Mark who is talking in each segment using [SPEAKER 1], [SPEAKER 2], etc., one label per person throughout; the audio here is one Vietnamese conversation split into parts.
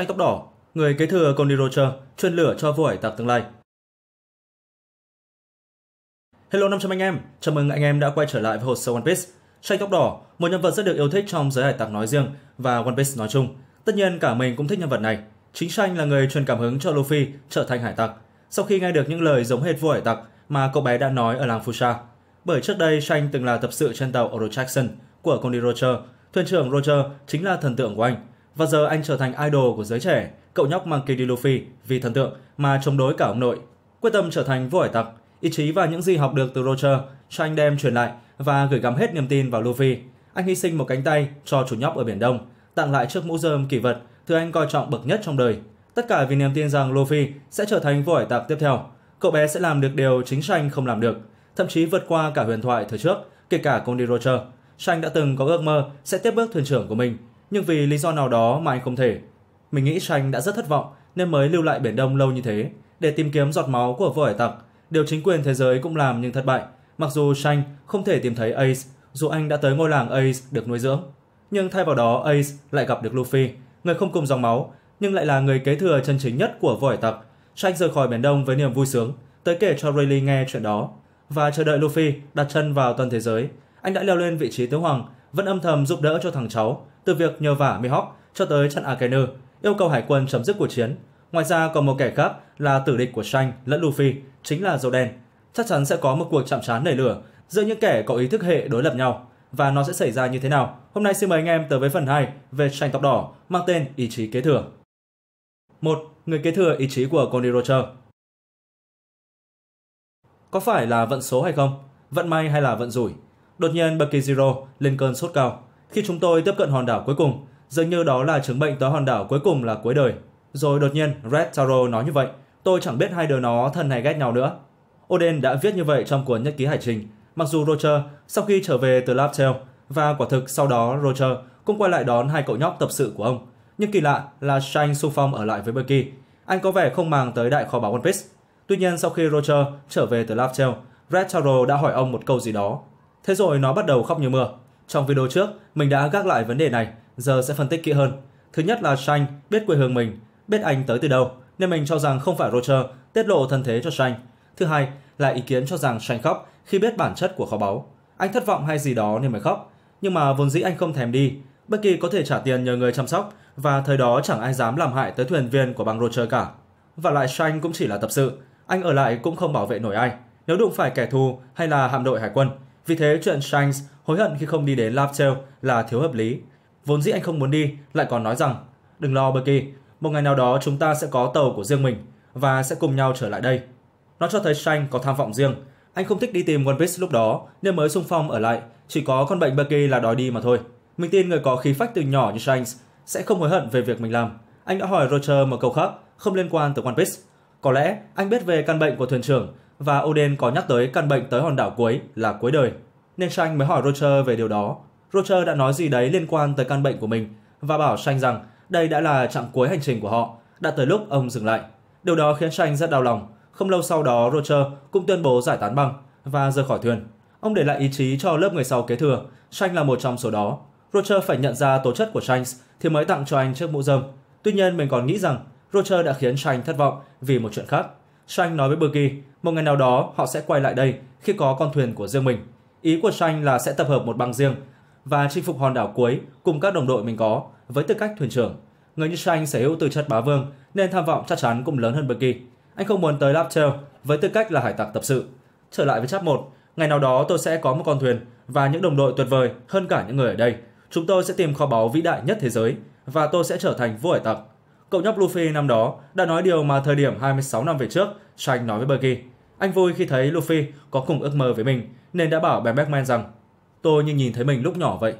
[SPEAKER 1] tranh tóc đỏ, người kế thừa Connie Roger chuyên lửa cho vua hải tặc tương lai. Hello 500 anh em, chào mừng anh em đã quay trở lại với hồ sơ One Piece. Tranh tóc đỏ, một nhân vật rất được yêu thích trong giới hải tặc nói riêng và One Piece nói chung. Tất nhiên cả mình cũng thích nhân vật này. Chính Tranh là người truyền cảm hứng cho Luffy trở thành hải tặc. Sau khi nghe được những lời giống hệt vua hải tặc mà cậu bé đã nói ở làng Fusha, bởi trước đây Tranh từng là tập sự trên tàu Oro Jackson của Connie Roger, thuyền trưởng Roger chính là thần tượng của anh. Và giờ anh trở thành idol của giới trẻ, cậu nhóc mang kỳ đi Luffy vì thần tượng mà chống đối cả ông nội. Quyết tâm trở thành vô hải tặc, ý chí và những gì học được từ Roger cho anh đem truyền lại và gửi gắm hết niềm tin vào Luffy. Anh hy sinh một cánh tay cho chủ nhóc ở Biển Đông, tặng lại chiếc mũ rơm kỷ vật thứ anh coi trọng bậc nhất trong đời. Tất cả vì niềm tin rằng Luffy sẽ trở thành vô hải tặc tiếp theo. Cậu bé sẽ làm được điều chính Shang không làm được, thậm chí vượt qua cả huyền thoại thời trước, kể cả công ty Roger. Shang đã từng có ước mơ sẽ tiếp bước thuyền trưởng của mình nhưng vì lý do nào đó mà anh không thể. Mình nghĩ Tranh đã rất thất vọng nên mới lưu lại Biển Đông lâu như thế để tìm kiếm giọt máu của vua hải tặc. Điều chính quyền thế giới cũng làm nhưng thất bại. Mặc dù Tranh không thể tìm thấy Ace, dù anh đã tới ngôi làng Ace được nuôi dưỡng. Nhưng thay vào đó Ace lại gặp được Luffy, người không cùng dòng máu, nhưng lại là người kế thừa chân chính nhất của vua hải tặc. Tranh rời khỏi Biển Đông với niềm vui sướng, tới kể cho Rayleigh nghe chuyện đó. Và chờ đợi Luffy đặt chân vào toàn thế giới, anh đã leo lên vị trí tướng hoàng, vẫn âm thầm giúp đỡ cho thằng cháu từ việc nhờ vả Mihawk cho tới chặn Akainu, yêu cầu hải quân chấm dứt cuộc chiến. Ngoài ra còn một kẻ khác là tử địch của Shang lẫn Luffy, chính là Dầu Đen. Chắc chắn sẽ có một cuộc chạm trán nảy lửa giữa những kẻ có ý thức hệ đối lập nhau và nó sẽ xảy ra như thế nào. Hôm nay xin mời anh em tới với phần 2 về Shang tóc đỏ mang tên Ý chí kế thừa. 1. Người kế thừa ý chí của Connie Roger Có phải là vận số hay không? Vận may hay là vận rủi? Đột nhiên Bakizero lên cơn sốt cao. Khi chúng tôi tiếp cận hòn đảo cuối cùng, dường như đó là chứng bệnh tới hòn đảo cuối cùng là cuối đời. Rồi đột nhiên Red Taro nói như vậy, tôi chẳng biết hai đứa nó thân hay ghét nhau nữa. Oden đã viết như vậy trong cuốn nhật ký hải trình. Mặc dù Roger sau khi trở về từ Laptel và quả thực sau đó Roger cũng quay lại đón hai cậu nhóc tập sự của ông. Nhưng kỳ lạ là Shane Su ở lại với Becky. Anh có vẻ không màng tới đại kho báo One Piece. Tuy nhiên sau khi Roger trở về từ Laptel, Red Taro đã hỏi ông một câu gì đó. Thế rồi nó bắt đầu khóc như mưa. Trong video trước, mình đã gác lại vấn đề này, giờ sẽ phân tích kỹ hơn. Thứ nhất là Shane biết quê hương mình, biết anh tới từ đâu, nên mình cho rằng không phải Roger tiết lộ thân thế cho Shane Thứ hai là ý kiến cho rằng Shane khóc khi biết bản chất của kho báu. Anh thất vọng hay gì đó nên mới khóc, nhưng mà vốn dĩ anh không thèm đi. Bất kỳ có thể trả tiền nhờ người chăm sóc và thời đó chẳng ai dám làm hại tới thuyền viên của băng Roger cả. Và lại Shane cũng chỉ là tập sự, anh ở lại cũng không bảo vệ nổi ai. Nếu đụng phải kẻ thù hay là hạm đội hải quân, vì thế chuyện Shanks hối hận khi không đi đến Laftel là thiếu hợp lý. Vốn dĩ anh không muốn đi, lại còn nói rằng Đừng lo Bucky, một ngày nào đó chúng ta sẽ có tàu của riêng mình và sẽ cùng nhau trở lại đây. Nó cho thấy Shanks có tham vọng riêng. Anh không thích đi tìm One Piece lúc đó nên mới xung phong ở lại. Chỉ có con bệnh Bucky là đòi đi mà thôi. Mình tin người có khí phách từ nhỏ như Shanks sẽ không hối hận về việc mình làm. Anh đã hỏi Roger một câu khác, không liên quan tới One Piece. Có lẽ anh biết về căn bệnh của thuyền trưởng và Odin có nhắc tới căn bệnh tới hòn đảo cuối là cuối đời. Nên Shanh mới hỏi Roger về điều đó. Roger đã nói gì đấy liên quan tới căn bệnh của mình và bảo Shanh rằng đây đã là chặng cuối hành trình của họ, đã tới lúc ông dừng lại. Điều đó khiến Shanh rất đau lòng. Không lâu sau đó Roger cũng tuyên bố giải tán băng và rời khỏi thuyền. Ông để lại ý chí cho lớp người sau kế thừa, Shanh là một trong số đó. Roger phải nhận ra tố chất của Shanks thì mới tặng cho anh chiếc mũ rơm. Tuy nhiên mình còn nghĩ rằng Roger đã khiến Shanh thất vọng vì một chuyện khác. Shanh nói với Burki, một ngày nào đó họ sẽ quay lại đây khi có con thuyền của riêng mình. Ý của Shanh là sẽ tập hợp một băng riêng và chinh phục hòn đảo cuối cùng các đồng đội mình có với tư cách thuyền trưởng. Người như Shanh sở hữu tư chất bá vương nên tham vọng chắc chắn cũng lớn hơn Burki. Anh không muốn tới Laptel với tư cách là hải tặc tập sự. Trở lại với chap một, ngày nào đó tôi sẽ có một con thuyền và những đồng đội tuyệt vời hơn cả những người ở đây. Chúng tôi sẽ tìm kho báu vĩ đại nhất thế giới và tôi sẽ trở thành vua hải tặc cậu nhóc Luffy năm đó đã nói điều mà thời điểm 26 năm về trước, Shanks nói với Buggy. Anh vui khi thấy Luffy có cùng ước mơ với mình nên đã bảo Ben Beckman rằng Tôi như nhìn thấy mình lúc nhỏ vậy.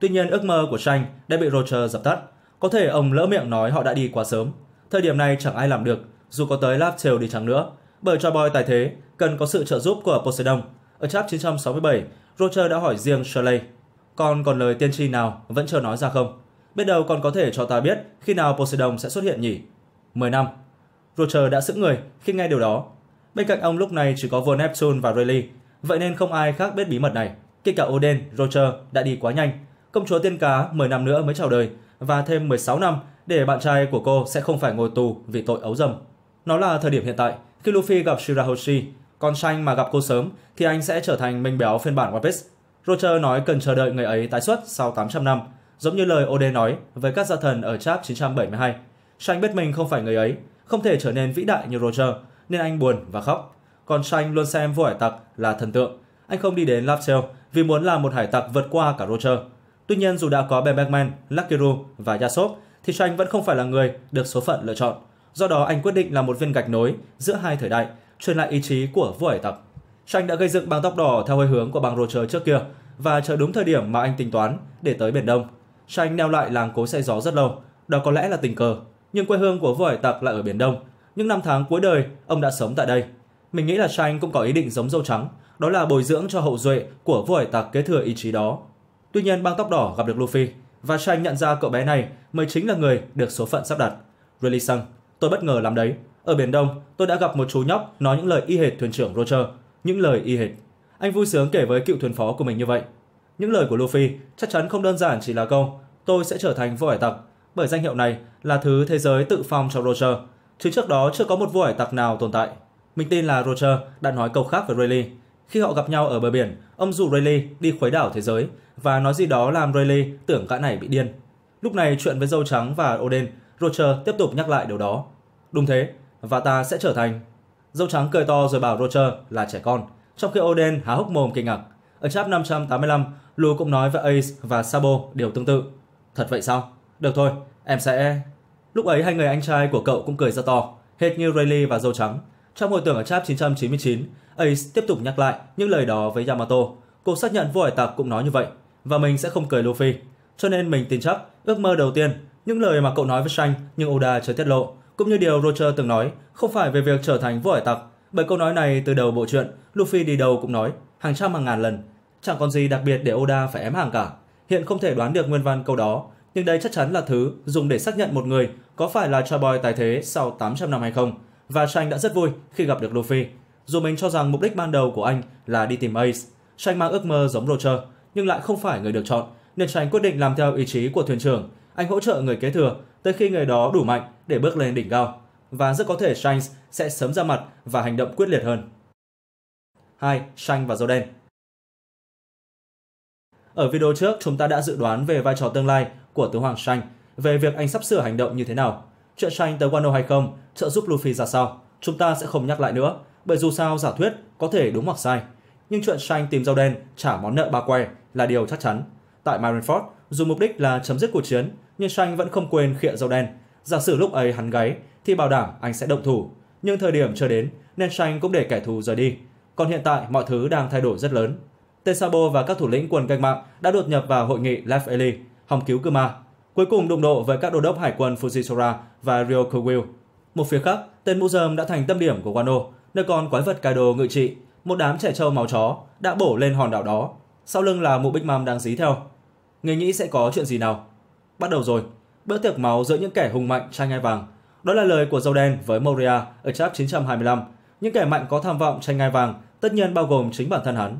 [SPEAKER 1] Tuy nhiên ước mơ của Shanks đã bị Roger dập tắt. Có thể ông lỡ miệng nói họ đã đi quá sớm. Thời điểm này chẳng ai làm được, dù có tới Laptail đi chăng nữa. Bởi cho boy tài thế cần có sự trợ giúp của Poseidon. Ở chap 967, Roger đã hỏi riêng Shirley. Còn còn lời tiên tri nào vẫn chưa nói ra không? biết đâu còn có thể cho ta biết khi nào Poseidon sẽ xuất hiện nhỉ? 10 năm. Roger đã sững người khi nghe điều đó. Bên cạnh ông lúc này chỉ có vua Neptune và Rayleigh, vậy nên không ai khác biết bí mật này. Kể cả Odin, Roger đã đi quá nhanh. Công chúa tiên cá 10 năm nữa mới chào đời và thêm 16 năm để bạn trai của cô sẽ không phải ngồi tù vì tội ấu dâm. Nó là thời điểm hiện tại, khi Luffy gặp Shirahoshi, con tranh mà gặp cô sớm thì anh sẽ trở thành minh béo phiên bản One Piece. Roger nói cần chờ đợi người ấy tái xuất sau 800 năm Giống như lời Ode nói với các gia thần ở Chap 972, Shanh biết mình không phải người ấy, không thể trở nên vĩ đại như Roger, nên anh buồn và khóc. Còn Shanh luôn xem vua hải tặc là thần tượng. Anh không đi đến Lapsel vì muốn làm một hải tặc vượt qua cả Roger. Tuy nhiên dù đã có Ben Beckman, Luckyru và Yasop, thì Shanh vẫn không phải là người được số phận lựa chọn. Do đó anh quyết định là một viên gạch nối giữa hai thời đại, truyền lại ý chí của vua hải tặc. Shanh đã gây dựng băng tóc đỏ theo hơi hướng của băng Roger trước kia và chờ đúng thời điểm mà anh tính toán để tới Biển Đông. Shine neo lại làng cố xay gió rất lâu, đó có lẽ là tình cờ. Nhưng quê hương của vua hải tặc lại ở Biển Đông. Những năm tháng cuối đời, ông đã sống tại đây. Mình nghĩ là Shine cũng có ý định giống dâu trắng, đó là bồi dưỡng cho hậu duệ của vua hải tặc kế thừa ý chí đó. Tuy nhiên, băng tóc đỏ gặp được Luffy, và Shine nhận ra cậu bé này mới chính là người được số phận sắp đặt. Really Sang, tôi bất ngờ lắm đấy. Ở Biển Đông, tôi đã gặp một chú nhóc nói những lời y hệt thuyền trưởng Roger, những lời y hệt. Anh vui sướng kể với cựu thuyền phó của mình như vậy. Những lời của Luffy chắc chắn không đơn giản chỉ là câu tôi sẽ trở thành vua hải tặc, bởi danh hiệu này là thứ thế giới tự phong cho Roger, chứ trước đó chưa có một vua hải tặc nào tồn tại. Mình tin là Roger đã nói câu khác với Rayleigh. Khi họ gặp nhau ở bờ biển, ông dụ Rayleigh đi khuấy đảo thế giới và nói gì đó làm Rayleigh tưởng gã này bị điên. Lúc này chuyện với dâu trắng và Odin, Roger tiếp tục nhắc lại điều đó. Đúng thế, và ta sẽ trở thành. Dâu trắng cười to rồi bảo Roger là trẻ con, trong khi Odin há hốc mồm kinh ngạc. Ở chap 585, Lu cũng nói với Ace và Sabo điều tương tự. Thật vậy sao? Được thôi, em sẽ... Lúc ấy hai người anh trai của cậu cũng cười ra to, hệt như Rayleigh và Dâu Trắng. Trong hồi tưởng ở chap 999, Ace tiếp tục nhắc lại những lời đó với Yamato. Cô xác nhận vua hải tặc cũng nói như vậy, và mình sẽ không cười Luffy. Cho nên mình tin chắc, ước mơ đầu tiên, những lời mà cậu nói với Shang nhưng Oda chưa tiết lộ, cũng như điều Roger từng nói, không phải về việc trở thành vua hải tặc. Bởi câu nói này từ đầu bộ truyện, Luffy đi đâu cũng nói, hàng trăm hàng ngàn lần. Chẳng còn gì đặc biệt để Oda phải ém hàng cả. Hiện không thể đoán được nguyên văn câu đó, nhưng đây chắc chắn là thứ dùng để xác nhận một người có phải là Choi Boy tài thế sau 800 năm hay không. Và Shanks đã rất vui khi gặp được Luffy. Dù mình cho rằng mục đích ban đầu của anh là đi tìm Ace, Shanks mang ước mơ giống Roger, nhưng lại không phải người được chọn, nên Shanks quyết định làm theo ý chí của thuyền trưởng. Anh hỗ trợ người kế thừa tới khi người đó đủ mạnh để bước lên đỉnh cao. Và rất có thể Shanks sẽ sớm ra mặt và hành động quyết liệt hơn. 2. Xanh và dâu đen Ở video trước, chúng ta đã dự đoán về vai trò tương lai của tướng Hoàng Xanh, về việc anh sắp sửa hành động như thế nào. Chuyện Xanh tới Wano hay không, trợ giúp Luffy ra sao, chúng ta sẽ không nhắc lại nữa, bởi dù sao giả thuyết có thể đúng hoặc sai. Nhưng chuyện Xanh tìm dâu đen trả món nợ ba que là điều chắc chắn. Tại Marineford, dù mục đích là chấm dứt cuộc chiến, nhưng Xanh vẫn không quên khịa dâu đen. Giả sử lúc ấy hắn gáy thì bảo đảm anh sẽ động thủ, nhưng thời điểm chưa đến nên Shang cũng để kẻ thù rời đi, còn hiện tại mọi thứ đang thay đổi rất lớn. Tesabo và các thủ lĩnh quân cách mạng đã đột nhập vào hội nghị Left Eli, hòng cứu Kuma, cuối cùng đụng độ với các đô đốc hải quân Fujitora và Ryokuwill. Một phía khác, tên mũ rơm đã thành tâm điểm của Wano, nơi con quái vật Kaido ngự trị, một đám trẻ trâu màu chó đã bổ lên hòn đảo đó. Sau lưng là mụ bích Mom đang dí theo. Người nghĩ sẽ có chuyện gì nào? Bắt đầu rồi, bữa tiệc máu giữa những kẻ hùng mạnh tranh ngai vàng. Đó là lời của dâu đen với Moria ở chap 925. Những kẻ mạnh có tham vọng tranh ngai vàng tất nhiên bao gồm chính bản thân hắn.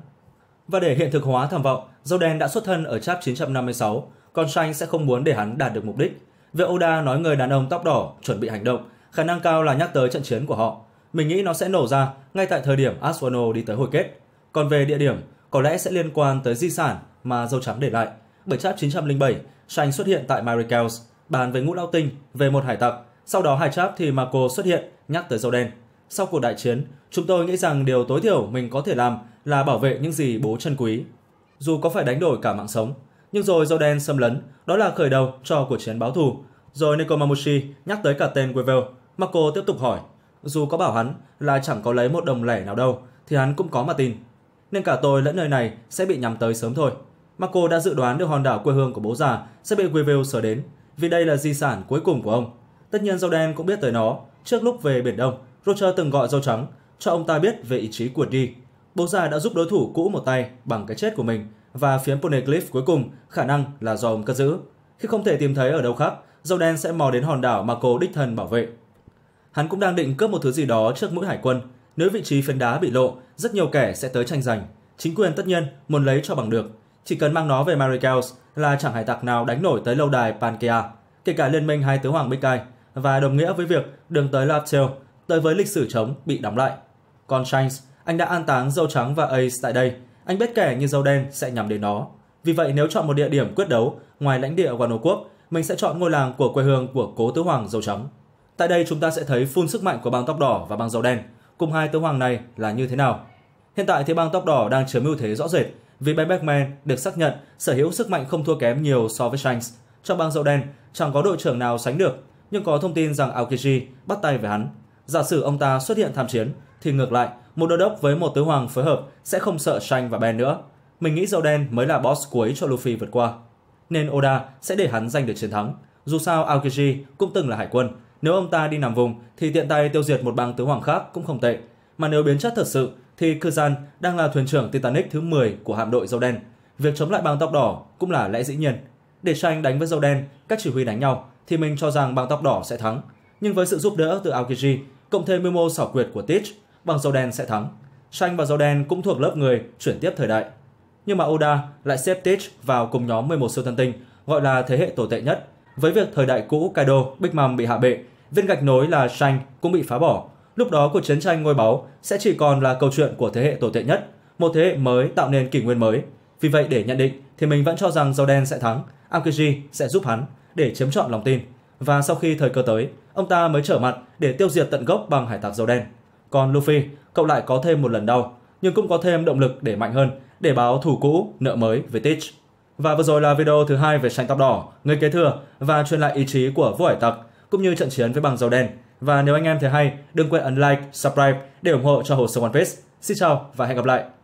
[SPEAKER 1] Và để hiện thực hóa tham vọng, dâu đen đã xuất thân ở chap 956, con Shanh sẽ không muốn để hắn đạt được mục đích. Việc Oda nói người đàn ông tóc đỏ chuẩn bị hành động, khả năng cao là nhắc tới trận chiến của họ. Mình nghĩ nó sẽ nổ ra ngay tại thời điểm Aswano đi tới hồi kết. Còn về địa điểm, có lẽ sẽ liên quan tới di sản mà dâu trắng để lại. Bởi chap 907, Shanh xuất hiện tại Miracles, bàn với ngũ lao tinh về một hải tặc. Sau đó hai chap thì Marco xuất hiện, nhắc tới dâu đen. Sau cuộc đại chiến, chúng tôi nghĩ rằng điều tối thiểu mình có thể làm là bảo vệ những gì bố chân quý. Dù có phải đánh đổi cả mạng sống, nhưng rồi Jordan xâm lấn, đó là khởi đầu cho cuộc chiến báo thù. Rồi Nekomamushi nhắc tới cả tên Wevel, Marco tiếp tục hỏi, dù có bảo hắn là chẳng có lấy một đồng lẻ nào đâu, thì hắn cũng có mà tin. Nên cả tôi lẫn nơi này sẽ bị nhắm tới sớm thôi. Marco đã dự đoán được hòn đảo quê hương của bố già sẽ bị Wevel sở đến, vì đây là di sản cuối cùng của ông. Tất nhiên Jordan cũng biết tới nó trước lúc về Biển Đông Roger từng gọi dâu trắng, cho ông ta biết về ý chí của đi. Bố già đã giúp đối thủ cũ một tay bằng cái chết của mình và phiến Poneglyph cuối cùng khả năng là do ông cất giữ. Khi không thể tìm thấy ở đâu khác, dâu đen sẽ mò đến hòn đảo mà cô đích thân bảo vệ. Hắn cũng đang định cướp một thứ gì đó trước mũi hải quân. Nếu vị trí phiến đá bị lộ, rất nhiều kẻ sẽ tới tranh giành. Chính quyền tất nhiên muốn lấy cho bằng được. Chỉ cần mang nó về Maricels là chẳng hải tặc nào đánh nổi tới lâu đài Pankea, kể cả liên minh hai tứ hoàng Bicai và đồng nghĩa với việc đường tới Lapsel tới với lịch sử trống bị đóng lại. Còn Shanks, anh đã an táng dâu trắng và Ace tại đây. Anh biết kẻ như dâu đen sẽ nhắm đến nó. Vì vậy nếu chọn một địa điểm quyết đấu ngoài lãnh địa Wano Quốc, mình sẽ chọn ngôi làng của quê hương của cố tứ hoàng dâu trắng. Tại đây chúng ta sẽ thấy phun sức mạnh của băng tóc đỏ và băng dâu đen. Cùng hai tứ hoàng này là như thế nào? Hiện tại thì băng tóc đỏ đang chiếm ưu thế rõ rệt vì Bebekman được xác nhận sở hữu sức mạnh không thua kém nhiều so với Shanks. Trong băng dâu đen, chẳng có đội trưởng nào sánh được, nhưng có thông tin rằng Aokiji bắt tay với hắn Giả sử ông ta xuất hiện tham chiến, thì ngược lại, một đô đốc với một tứ hoàng phối hợp sẽ không sợ Shang và Ben nữa. Mình nghĩ dâu đen mới là boss cuối cho Luffy vượt qua. Nên Oda sẽ để hắn giành được chiến thắng. Dù sao Aokiji cũng từng là hải quân, nếu ông ta đi nằm vùng thì tiện tay tiêu diệt một bang tứ hoàng khác cũng không tệ. Mà nếu biến chất thật sự thì Kuzan đang là thuyền trưởng Titanic thứ 10 của hạm đội dâu đen. Việc chống lại bang tóc đỏ cũng là lẽ dĩ nhiên. Để Shang đánh với dâu đen, các chỉ huy đánh nhau thì mình cho rằng bang tóc đỏ sẽ thắng. Nhưng với sự giúp đỡ từ Aokiji cộng thêm mưu mô xảo quyệt của Teach, bằng dầu đen sẽ thắng. Shanh và dầu đen cũng thuộc lớp người chuyển tiếp thời đại. Nhưng mà Oda lại xếp Teach vào cùng nhóm 11 siêu tân tinh, gọi là thế hệ tồi tệ nhất. Với việc thời đại cũ Kaido, Big Mom bị hạ bệ, viên gạch nối là Shanh cũng bị phá bỏ. Lúc đó cuộc chiến tranh ngôi báu sẽ chỉ còn là câu chuyện của thế hệ tồi tệ nhất, một thế hệ mới tạo nên kỷ nguyên mới. Vì vậy để nhận định thì mình vẫn cho rằng dầu đen sẽ thắng, Aokiji sẽ giúp hắn để chiếm trọn lòng tin và sau khi thời cơ tới, ông ta mới trở mặt để tiêu diệt tận gốc bằng hải tặc dầu đen. Còn Luffy, cậu lại có thêm một lần đau, nhưng cũng có thêm động lực để mạnh hơn, để báo thù cũ, nợ mới với Teach. Và vừa rồi là video thứ hai về tranh tóc đỏ, người kế thừa và truyền lại ý chí của vua hải tặc, cũng như trận chiến với bằng dầu đen. Và nếu anh em thấy hay, đừng quên ấn like, subscribe để ủng hộ cho hồ sơ One Piece. Xin chào và hẹn gặp lại!